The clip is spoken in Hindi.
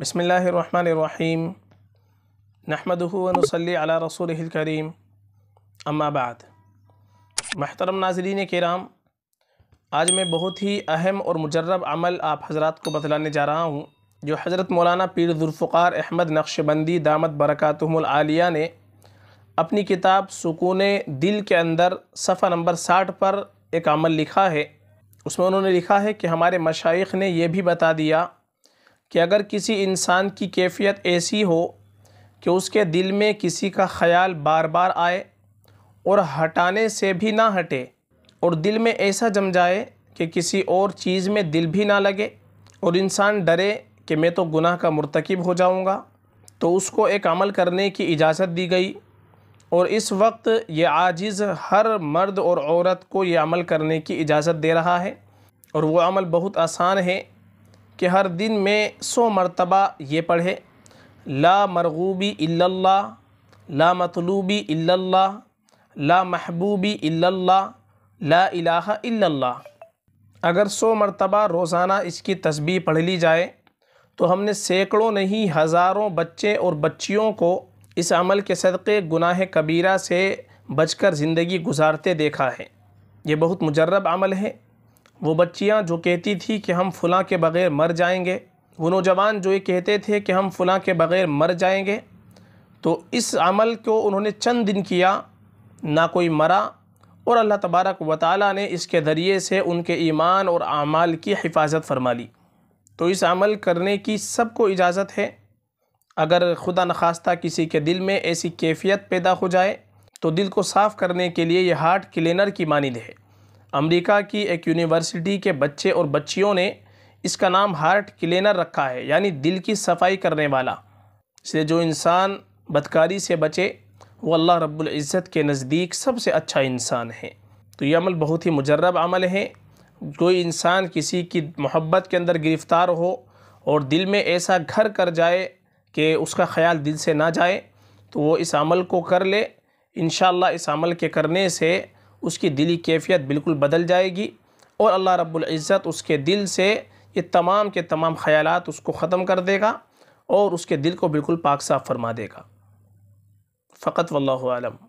बसमीम नहमदनसली अला रसूल करीम अम्माबाद महतरम नाजरीन कराम आज मैं बहुत ही अहम और मुजरब अमल आप हजरात को बतलाने जा रहा हूँ जो हज़रत मौलाना पीर जुल्फ़ार अहमद नक्शबंदी दामद बरक़ातमिया ने अपनी किताब सुकून दिल के अंदर सफ़ा नंबर साठ पर एक अमल लिखा है उसमें उन्होंने लिखा है कि हमारे मशाइख ने यह भी बता दिया कि अगर किसी इंसान की कैफियत ऐसी हो कि उसके दिल में किसी का ख्याल बार बार आए और हटाने से भी ना हटे और दिल में ऐसा जम जाए कि किसी और चीज़ में दिल भी ना लगे और इंसान डरे कि मैं तो गुनाह का मरतकब हो जाऊँगा तो उसको एक अमल करने की इजाज़त दी गई और इस वक्त ये आजिज़ हर मर्द और औरत को ये अमल करने की इजाज़त दे रहा है और वो अमल बहुत आसान है कि हर दिन में सौ मरतबा ये पढ़े ला मरगूबी इल्लल्ला ला मतलूबी इल्लल्ला ला महबूबी इल्लल्ला ला इलाहा इल्लल्ला अगर सौ मरतबा रोज़ाना इसकी तस्बी पढ़ ली जाए तो हमने सैकड़ों नहीं हज़ारों बच्चे और बच्चियों को इस अमल के सदक़े गुनाह कबीरा से बचकर ज़िंदगी गुजारते देखा है ये बहुत मुजर्रब अमल है वो बच्चियाँ जो कहती थी कि हम फलाँ के बग़ैर मर जाएंगे वो नौजवान जो ये कहते थे कि हम फलाँ के बग़ैर मर जाएंगे तो इस अमल को उन्होंने चंद दिन किया ना कोई मरा और अल्लाह तबारक व ताली ने इसके ज़रिए से उनके ईमान और अमाल की हिफाजत फरमा ली तो इस अमल करने की सबको इजाज़त है अगर खुदा नखास्ता किसी के दिल में ऐसी कैफियत पैदा हो जाए तो दिल को साफ़ करने के लिए यह हार्ट क्लिनर की मानद है अमेरिका की एक यूनिवर्सिटी के बच्चे और बच्चियों ने इसका नाम हार्ट क्लीनर रखा है यानी दिल की सफाई करने वाला इसलिए जो इंसान बदकारी से बचे वो अल्लाह रब्बुल इज़्ज़त के नज़दीक सबसे अच्छा इंसान है तो ये अमल बहुत ही मुजर्रब अमल है कोई इंसान किसी की मोहब्बत के अंदर गिरफ़्तार हो और दिल में ऐसा घर कर जाए कि उसका ख्याल दिल से ना जाए तो वो इस अमल को कर ले इन इस अमल के करने से उसकी दिली कैफियत बिल्कुल बदल जाएगी और अल्लाह रब्बुल इज़्ज़त उसके दिल से ये तमाम के तमाम ख़याल उसको ख़त्म कर देगा और उसके दिल को बिल्कुल पाक साफ़ फरमा देगा फ़कत वल्लम